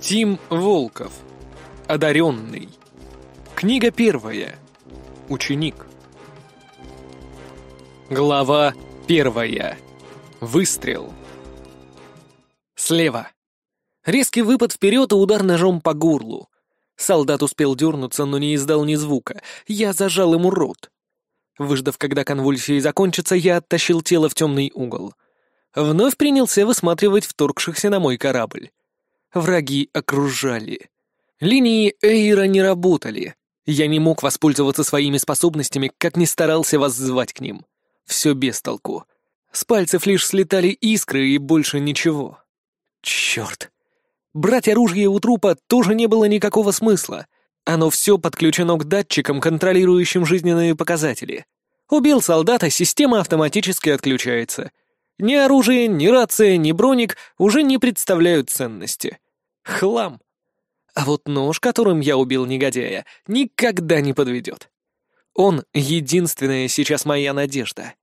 Тим Волков. Одаренный. Книга первая. Ученик. Глава первая. Выстрел. Слева. Резкий выпад вперед и удар ножом по горлу. Солдат успел дернуться, но не издал ни звука. Я зажал ему рот. Выждав, когда конвульсии закончатся, я оттащил тело в темный угол. Вновь принялся высматривать вторгшихся на мой корабль. Враги окружали. Линии Эйра не работали. Я не мог воспользоваться своими способностями, как не старался воззвать к ним. Все без толку. С пальцев лишь слетали искры и больше ничего. Черт. Брать оружие у трупа тоже не было никакого смысла. Оно все подключено к датчикам, контролирующим жизненные показатели. Убил солдата, система автоматически отключается. Ни оружие, ни рация, ни броник уже не представляют ценности. Хлам. А вот нож, которым я убил негодяя, никогда не подведет. Он — единственная сейчас моя надежда.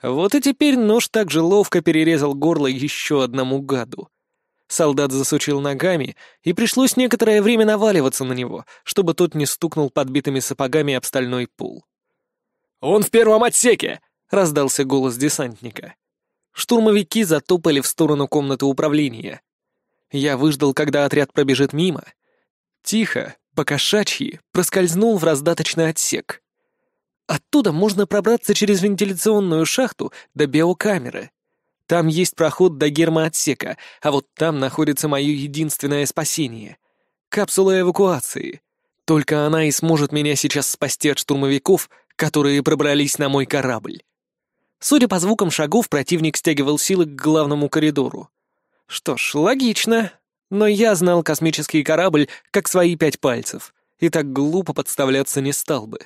Вот и теперь нож так же ловко перерезал горло еще одному гаду. Солдат засучил ногами, и пришлось некоторое время наваливаться на него, чтобы тот не стукнул подбитыми сапогами об стальной пул. «Он в первом отсеке!» — раздался голос десантника. Штурмовики затопали в сторону комнаты управления. Я выждал, когда отряд пробежит мимо. Тихо, покошачьи, проскользнул в раздаточный отсек. Оттуда можно пробраться через вентиляционную шахту до биокамеры. Там есть проход до гермоотсека, а вот там находится мое единственное спасение — капсула эвакуации. Только она и сможет меня сейчас спасти от штурмовиков, которые пробрались на мой корабль. Судя по звукам шагов, противник стягивал силы к главному коридору. Что ж, логично. Но я знал космический корабль как свои пять пальцев, и так глупо подставляться не стал бы.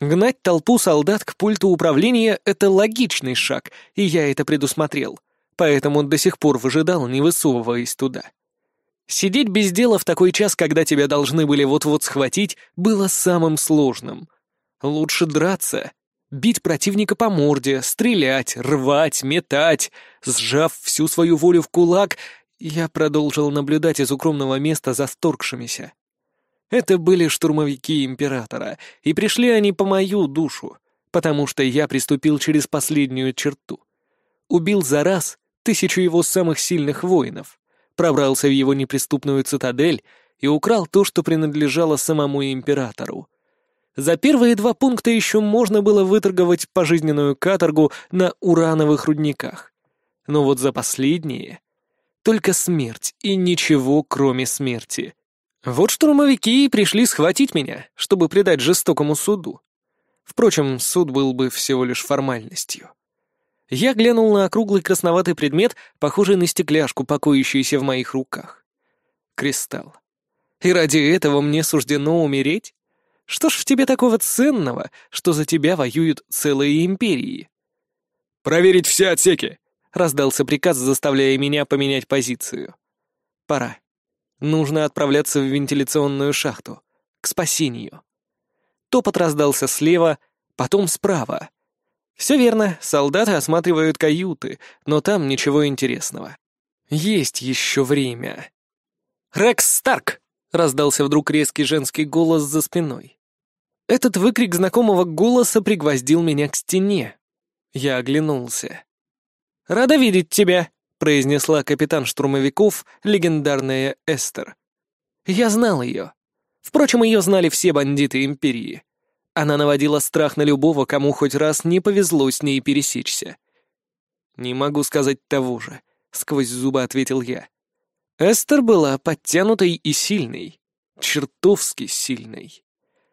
Гнать толпу солдат к пульту управления — это логичный шаг, и я это предусмотрел, поэтому до сих пор выжидал, не высовываясь туда. Сидеть без дела в такой час, когда тебя должны были вот-вот схватить, было самым сложным. Лучше драться, бить противника по морде, стрелять, рвать, метать. Сжав всю свою волю в кулак, я продолжил наблюдать из укромного места за вторгшимися. Это были штурмовики Императора, и пришли они по мою душу, потому что я приступил через последнюю черту. Убил за раз тысячу его самых сильных воинов, пробрался в его неприступную цитадель и украл то, что принадлежало самому Императору — за первые два пункта еще можно было выторговать пожизненную каторгу на урановых рудниках. Но вот за последние... Только смерть и ничего, кроме смерти. Вот штурмовики и пришли схватить меня, чтобы предать жестокому суду. Впрочем, суд был бы всего лишь формальностью. Я глянул на округлый красноватый предмет, похожий на стекляшку, покоящуюся в моих руках. Кристалл. И ради этого мне суждено умереть? Что ж в тебе такого ценного, что за тебя воюют целые империи? «Проверить все отсеки!» — раздался приказ, заставляя меня поменять позицию. «Пора. Нужно отправляться в вентиляционную шахту. К спасению». Топот раздался слева, потом справа. Все верно, солдаты осматривают каюты, но там ничего интересного. Есть еще время. «Рекс Старк!» — раздался вдруг резкий женский голос за спиной. Этот выкрик знакомого голоса пригвоздил меня к стене. Я оглянулся. «Рада видеть тебя», — произнесла капитан штурмовиков, легендарная Эстер. Я знал ее. Впрочем, ее знали все бандиты Империи. Она наводила страх на любого, кому хоть раз не повезло с ней пересечься. «Не могу сказать того же», — сквозь зубы ответил я. Эстер была подтянутой и сильной. Чертовски сильной.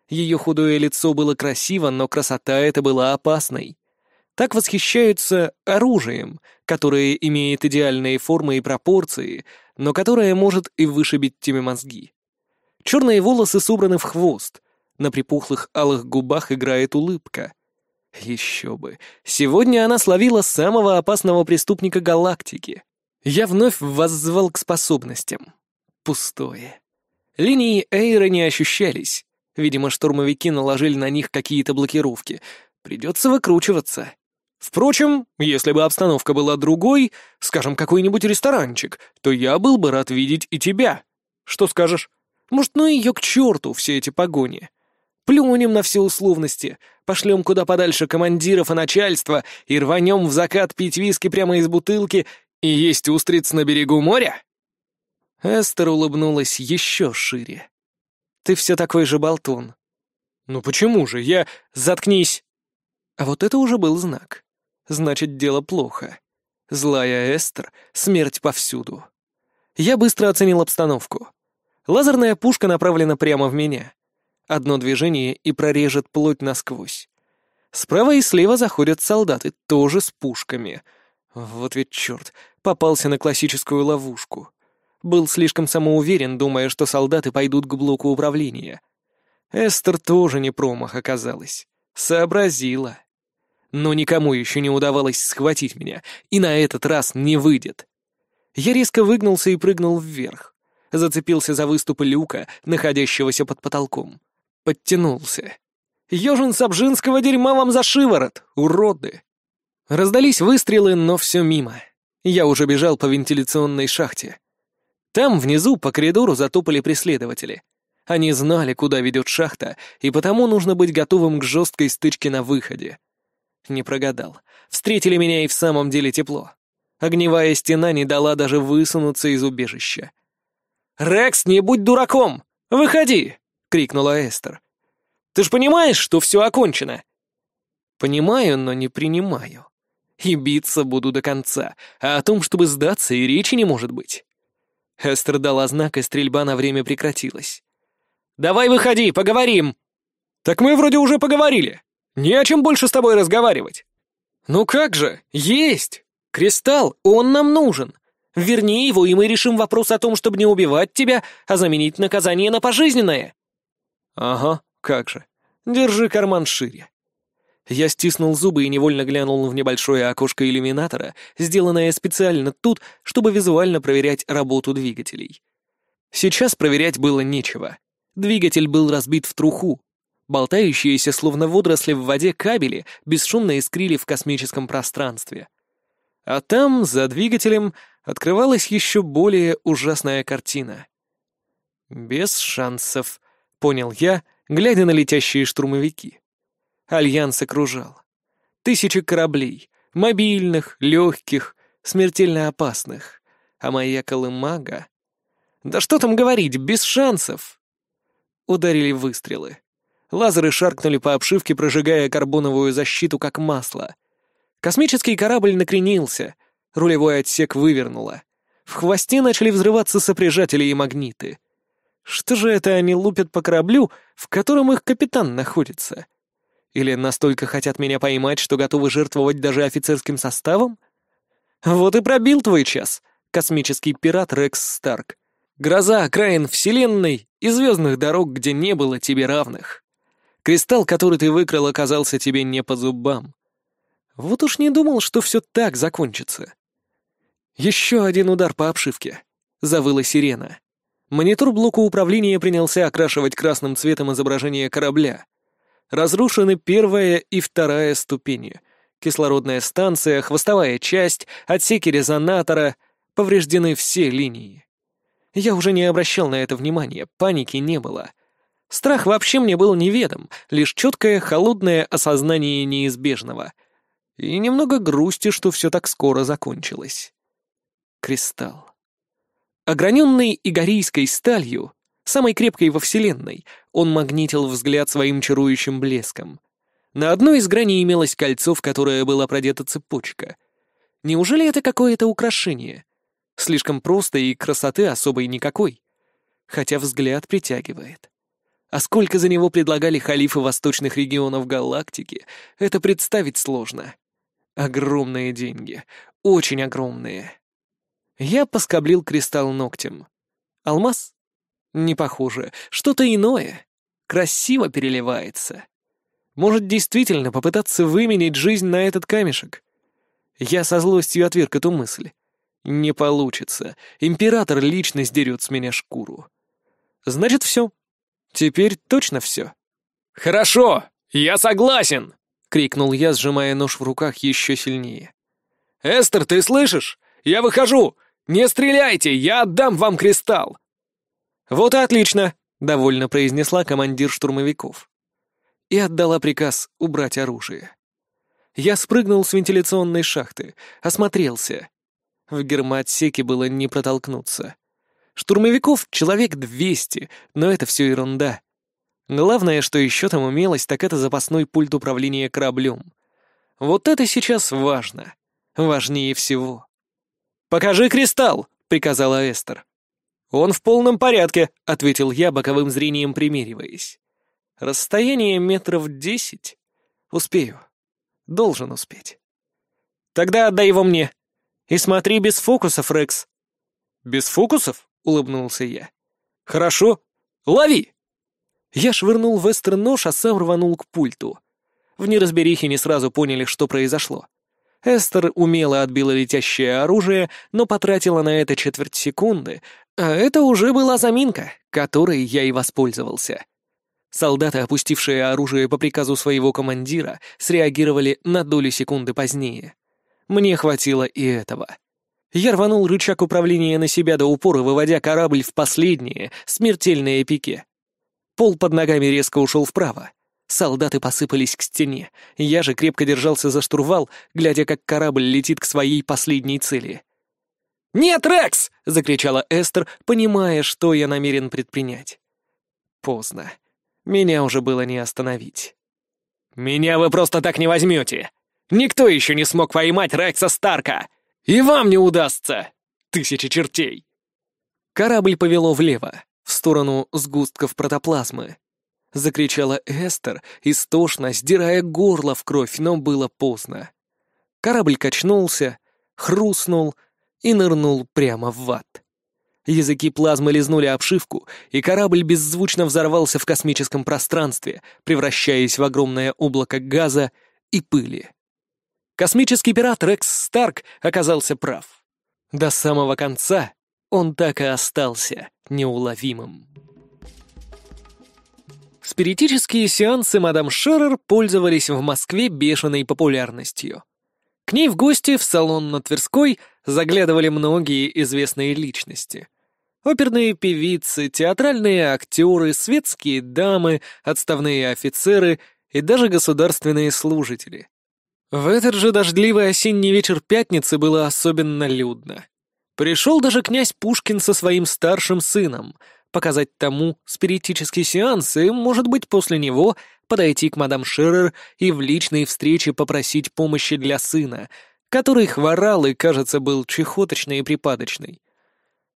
Ее худое лицо было красиво, но красота эта была опасной. Так восхищаются оружием, которое имеет идеальные формы и пропорции, но которое может и вышибить тебе мозги. Черные волосы собраны в хвост, на припухлых алых губах играет улыбка. Еще бы, сегодня она словила самого опасного преступника галактики. Я вновь воззвал к способностям. Пустое. Линии Эйра не ощущались, Видимо, штурмовики наложили на них какие-то блокировки. Придется выкручиваться. Впрочем, если бы обстановка была другой, скажем, какой-нибудь ресторанчик, то я был бы рад видеть и тебя. Что скажешь? Может, ну ее к черту, все эти погони. Плюнем на все условности, пошлем куда подальше командиров и начальства и рванем в закат пить виски прямо из бутылки и есть устриц на берегу моря? Эстер улыбнулась еще шире. Ты все такой же болтун». «Ну почему же? Я... Заткнись!» А вот это уже был знак. Значит, дело плохо. Злая Эстер, смерть повсюду. Я быстро оценил обстановку. Лазерная пушка направлена прямо в меня. Одно движение и прорежет плоть насквозь. Справа и слева заходят солдаты, тоже с пушками. Вот ведь черт, попался на классическую ловушку. Был слишком самоуверен, думая, что солдаты пойдут к блоку управления. Эстер тоже не промах оказалась. Сообразила. Но никому еще не удавалось схватить меня, и на этот раз не выйдет. Я резко выгнулся и прыгнул вверх. Зацепился за выступы люка, находящегося под потолком. Подтянулся. «Ёжин сабжинского дерьма вам за шиворот, уроды!» Раздались выстрелы, но все мимо. Я уже бежал по вентиляционной шахте. Там, внизу, по коридору затопали преследователи. Они знали, куда ведет шахта, и потому нужно быть готовым к жесткой стычке на выходе. Не прогадал. Встретили меня и в самом деле тепло. Огневая стена не дала даже высунуться из убежища. «Рекс, не будь дураком! Выходи!» — крикнула Эстер. «Ты ж понимаешь, что все окончено?» «Понимаю, но не принимаю. И биться буду до конца, а о том, чтобы сдаться, и речи не может быть». Эстер дала знак, и стрельба на время прекратилась. «Давай выходи, поговорим!» «Так мы вроде уже поговорили. Не о чем больше с тобой разговаривать». «Ну как же, есть! Кристалл, он нам нужен. Верни его, и мы решим вопрос о том, чтобы не убивать тебя, а заменить наказание на пожизненное». «Ага, как же. Держи карман шире». Я стиснул зубы и невольно глянул в небольшое окошко иллюминатора, сделанное специально тут, чтобы визуально проверять работу двигателей. Сейчас проверять было нечего. Двигатель был разбит в труху. Болтающиеся, словно водоросли в воде, кабели бесшумно искрили в космическом пространстве. А там, за двигателем, открывалась еще более ужасная картина. «Без шансов», — понял я, глядя на летящие штурмовики. Альянс окружал. Тысячи кораблей, мобильных, легких, смертельно опасных. А моя колымага... Да что там говорить, без шансов! Ударили выстрелы. Лазеры шаркнули по обшивке, прожигая карбоновую защиту как масло. Космический корабль накренился, рулевой отсек вывернуло. В хвосте начали взрываться сопряжатели и магниты. Что же это они лупят по кораблю, в котором их капитан находится? Или настолько хотят меня поймать, что готовы жертвовать даже офицерским составом? Вот и пробил твой час, космический пират Рекс Старк. Гроза окраин Вселенной и звездных дорог, где не было тебе равных. Кристалл, который ты выкрал, оказался тебе не по зубам. Вот уж не думал, что все так закончится. Еще один удар по обшивке. Завыла сирена. Монитор блока управления принялся окрашивать красным цветом изображение корабля — разрушены первая и вторая ступени, кислородная станция, хвостовая часть, отсеки резонатора, повреждены все линии. Я уже не обращал на это внимания, паники не было. Страх вообще мне был неведом, лишь четкое, холодное осознание неизбежного. И немного грусти, что все так скоро закончилось. Кристалл. Ограненный игорийской сталью, самой крепкой во Вселенной, он магнитил взгляд своим чарующим блеском. На одной из граней имелось кольцо, в которое была продета цепочка. Неужели это какое-то украшение? Слишком просто и красоты особой никакой. Хотя взгляд притягивает. А сколько за него предлагали халифы восточных регионов галактики, это представить сложно. Огромные деньги. Очень огромные. Я поскоблил кристалл ногтем. Алмаз? Не похоже. Что-то иное. Красиво переливается. Может, действительно попытаться выменять жизнь на этот камешек? Я со злостью отверг эту мысль. Не получится. Император лично сдерет с меня шкуру. Значит, все. Теперь точно все. «Хорошо, я согласен!» — крикнул я, сжимая нож в руках еще сильнее. «Эстер, ты слышишь? Я выхожу! Не стреляйте, я отдам вам кристалл! «Вот и отлично!» — довольно произнесла командир штурмовиков. И отдала приказ убрать оружие. Я спрыгнул с вентиляционной шахты, осмотрелся. В гермоотсеке было не протолкнуться. Штурмовиков человек двести, но это все ерунда. Главное, что еще там умелось, так это запасной пульт управления кораблем. Вот это сейчас важно. Важнее всего. «Покажи кристалл!» — приказала Эстер. «Он в полном порядке», — ответил я, боковым зрением примериваясь. «Расстояние метров десять. Успею. Должен успеть». «Тогда отдай его мне. И смотри без фокусов, Рекс». «Без фокусов?» — улыбнулся я. «Хорошо. Лови!» Я швырнул Эстер нож, а сам рванул к пульту. В неразберихе не сразу поняли, что произошло. Эстер умело отбила летящее оружие, но потратила на это четверть секунды, а это уже была заминка, которой я и воспользовался. Солдаты, опустившие оружие по приказу своего командира, среагировали на долю секунды позднее. Мне хватило и этого. Я рванул рычаг управления на себя до упора, выводя корабль в последние смертельные пике. Пол под ногами резко ушел вправо. Солдаты посыпались к стене. Я же крепко держался за штурвал, глядя, как корабль летит к своей последней цели. «Нет, Рекс!» — закричала Эстер, понимая, что я намерен предпринять. Поздно. Меня уже было не остановить. «Меня вы просто так не возьмете! Никто еще не смог поймать Рекса Старка! И вам не удастся! Тысячи чертей!» Корабль повело влево, в сторону сгустков протоплазмы. Закричала Эстер, истошно, сдирая горло в кровь, но было поздно. Корабль качнулся, хрустнул — и нырнул прямо в ад. Языки плазмы лизнули обшивку, и корабль беззвучно взорвался в космическом пространстве, превращаясь в огромное облако газа и пыли. Космический пират Рекс Старк оказался прав. До самого конца он так и остался неуловимым. Спиритические сеансы мадам Шеррер пользовались в Москве бешеной популярностью. К ней в гости в салон на Тверской – заглядывали многие известные личности. Оперные певицы, театральные актеры, светские дамы, отставные офицеры и даже государственные служители. В этот же дождливый осенний вечер пятницы было особенно людно. Пришел даже князь Пушкин со своим старшим сыном, показать тому спиритический сеанс и, может быть, после него подойти к мадам Ширер и в личной встрече попросить помощи для сына — который хворал и, кажется, был чехоточный и припадочный.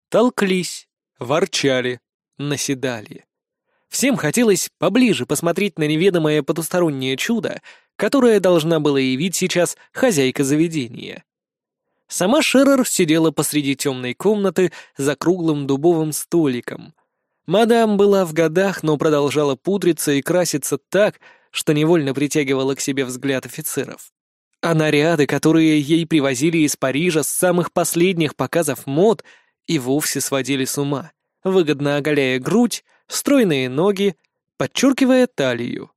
Толклись, ворчали, наседали. Всем хотелось поближе посмотреть на неведомое потустороннее чудо, которое должна была явить сейчас хозяйка заведения. Сама Шерер сидела посреди темной комнаты за круглым дубовым столиком. Мадам была в годах, но продолжала пудриться и краситься так, что невольно притягивала к себе взгляд офицеров а наряды, которые ей привозили из Парижа с самых последних показов мод, и вовсе сводили с ума, выгодно оголяя грудь, стройные ноги, подчеркивая талию.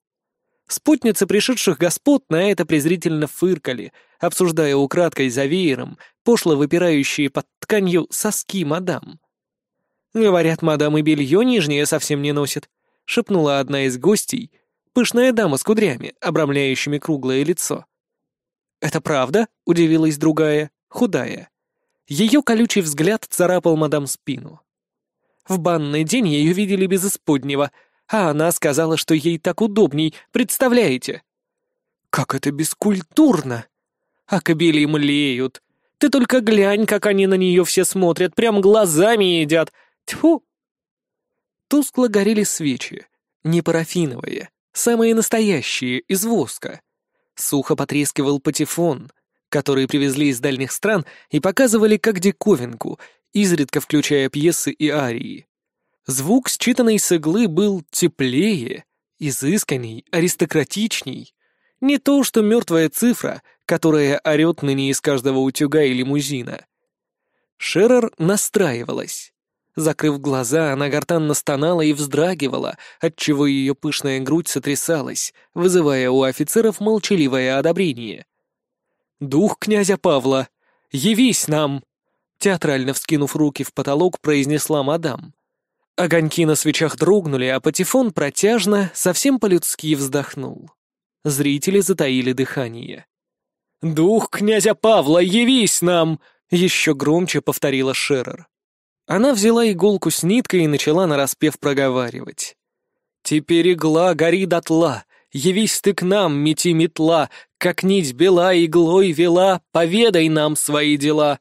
Спутницы пришедших господ на это презрительно фыркали, обсуждая украдкой за веером пошло выпирающие под тканью соски мадам. «Говорят, мадам и белье нижнее совсем не носит», — шепнула одна из гостей, пышная дама с кудрями, обрамляющими круглое лицо. «Это правда?» — удивилась другая, худая. Ее колючий взгляд царапал мадам спину. В банный день ее видели без исподнего, а она сказала, что ей так удобней, представляете? Как это бескультурно! А кобели млеют. Ты только глянь, как они на нее все смотрят, прям глазами едят. Тьфу! Тускло горели свечи, не парафиновые, самые настоящие, из воска. Сухо потрескивал патефон, который привезли из дальних стран и показывали как диковинку, изредка включая пьесы и арии. Звук, считанный с иглы, был теплее, изысканней, аристократичней. Не то, что мертвая цифра, которая орет ныне из каждого утюга и лимузина. Шерер настраивалась. Закрыв глаза, она гортанно стонала и вздрагивала, отчего ее пышная грудь сотрясалась, вызывая у офицеров молчаливое одобрение. «Дух князя Павла! Явись нам!» Театрально вскинув руки в потолок, произнесла мадам. Огоньки на свечах дрогнули, а патефон протяжно, совсем по-людски вздохнул. Зрители затаили дыхание. «Дух князя Павла, явись нам!» — еще громче повторила Шерер. Она взяла иголку с ниткой и начала нараспев проговаривать. «Теперь игла гори дотла, явись ты к нам, мети метла, как нить бела иглой вела, поведай нам свои дела».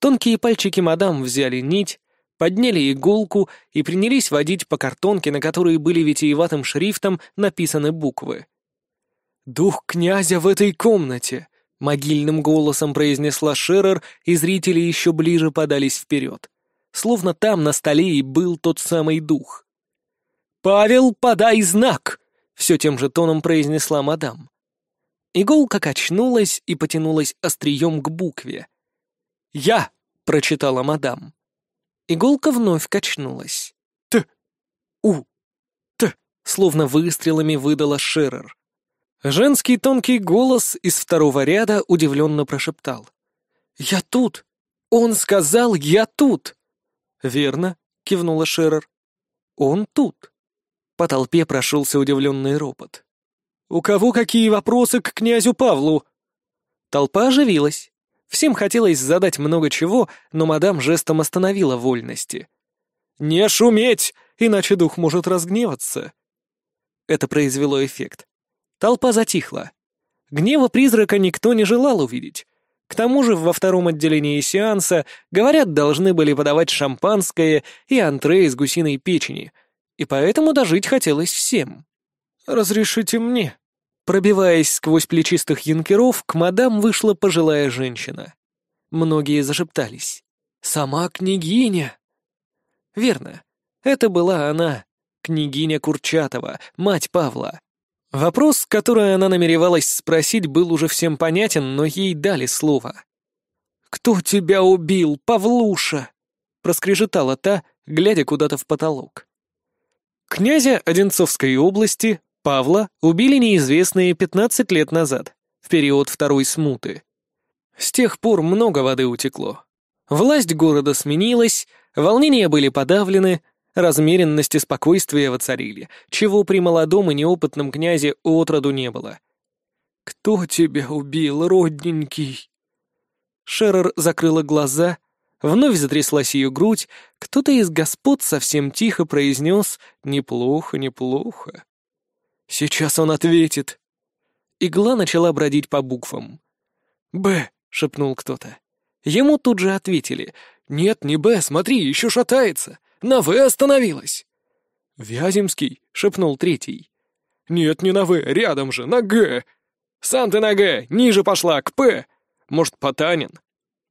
Тонкие пальчики мадам взяли нить, подняли иголку и принялись водить по картонке, на которой были витиеватым шрифтом написаны буквы. «Дух князя в этой комнате! Могильным голосом произнесла Шерер, и зрители еще ближе подались вперед. Словно там на столе и был тот самый дух. «Павел, подай знак!» — все тем же тоном произнесла мадам. Иголка качнулась и потянулась острием к букве. «Я!» — прочитала мадам. Иголка вновь качнулась. «Т! У! Т!» — словно выстрелами выдала Шерер. Женский тонкий голос из второго ряда удивленно прошептал. «Я тут! Он сказал, я тут!» «Верно», — кивнула Шерер. «Он тут». По толпе прошелся удивленный ропот. «У кого какие вопросы к князю Павлу?» Толпа оживилась. Всем хотелось задать много чего, но мадам жестом остановила вольности. «Не шуметь, иначе дух может разгневаться». Это произвело эффект. Толпа затихла. Гнева призрака никто не желал увидеть. К тому же во втором отделении сеанса, говорят, должны были подавать шампанское и антре из гусиной печени, и поэтому дожить хотелось всем. «Разрешите мне?» Пробиваясь сквозь плечистых янкеров, к мадам вышла пожилая женщина. Многие зашептались. «Сама княгиня!» Верно, это была она, княгиня Курчатова, мать Павла. Вопрос, который она намеревалась спросить, был уже всем понятен, но ей дали слово. «Кто тебя убил, Павлуша?» — проскрежетала та, глядя куда-то в потолок. Князя Одинцовской области, Павла, убили неизвестные 15 лет назад, в период Второй Смуты. С тех пор много воды утекло. Власть города сменилась, волнения были подавлены, размеренность и спокойствие воцарили, чего при молодом и неопытном князе отроду не было. «Кто тебя убил, родненький?» Шерер закрыла глаза, вновь затряслась ее грудь, кто-то из господ совсем тихо произнес «Неплохо, неплохо». «Сейчас он ответит». Игла начала бродить по буквам. «Б», — шепнул кто-то. Ему тут же ответили. «Нет, не Б, смотри, еще шатается. На «В» остановилась!» «Вяземский!» — шепнул третий. «Нет, не на «В», рядом же, на «Г». «Сам ты на «Г», ниже пошла, к «П». Может, Потанин?»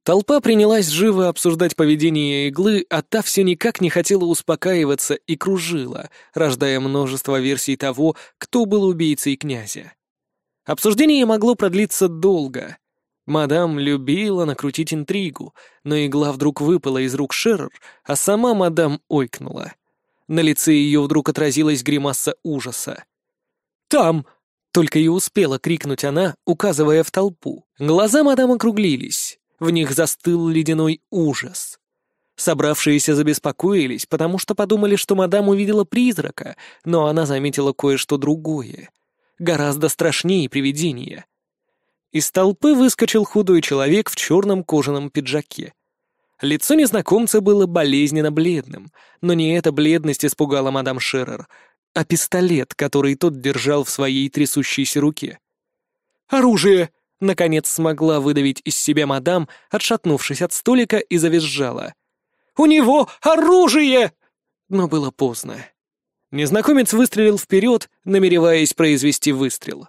Толпа принялась живо обсуждать поведение иглы, а та все никак не хотела успокаиваться и кружила, рождая множество версий того, кто был убийцей князя. Обсуждение могло продлиться долго, Мадам любила накрутить интригу, но игла вдруг выпала из рук Шеррер, а сама мадам ойкнула. На лице ее вдруг отразилась гримаса ужаса. «Там!» — только и успела крикнуть она, указывая в толпу. Глаза мадам округлились, в них застыл ледяной ужас. Собравшиеся забеспокоились, потому что подумали, что мадам увидела призрака, но она заметила кое-что другое. Гораздо страшнее привидения — из толпы выскочил худой человек в черном кожаном пиджаке. Лицо незнакомца было болезненно бледным, но не эта бледность испугала мадам Шеррер, а пистолет, который тот держал в своей трясущейся руке. «Оружие!» — наконец смогла выдавить из себя мадам, отшатнувшись от столика и завизжала. «У него оружие!» Но было поздно. Незнакомец выстрелил вперед, намереваясь произвести выстрел.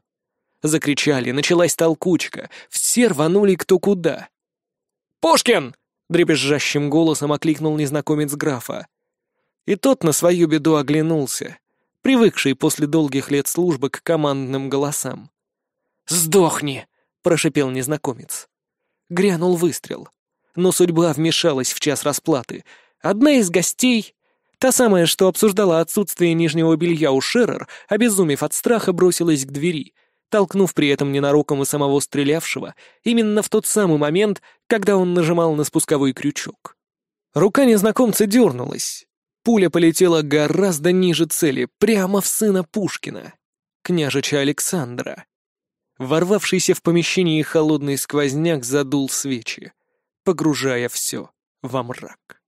Закричали, началась толкучка. Все рванули кто куда. «Пушкин!» — дребезжащим голосом окликнул незнакомец графа. И тот на свою беду оглянулся, привыкший после долгих лет службы к командным голосам. «Сдохни!» — прошипел незнакомец. Грянул выстрел. Но судьба вмешалась в час расплаты. Одна из гостей, та самая, что обсуждала отсутствие нижнего белья у Шеррер, обезумев от страха, бросилась к двери, толкнув при этом ненароком и самого стрелявшего именно в тот самый момент, когда он нажимал на спусковой крючок. Рука незнакомца дернулась. Пуля полетела гораздо ниже цели, прямо в сына Пушкина, княжича Александра. Ворвавшийся в помещение холодный сквозняк задул свечи, погружая все во мрак.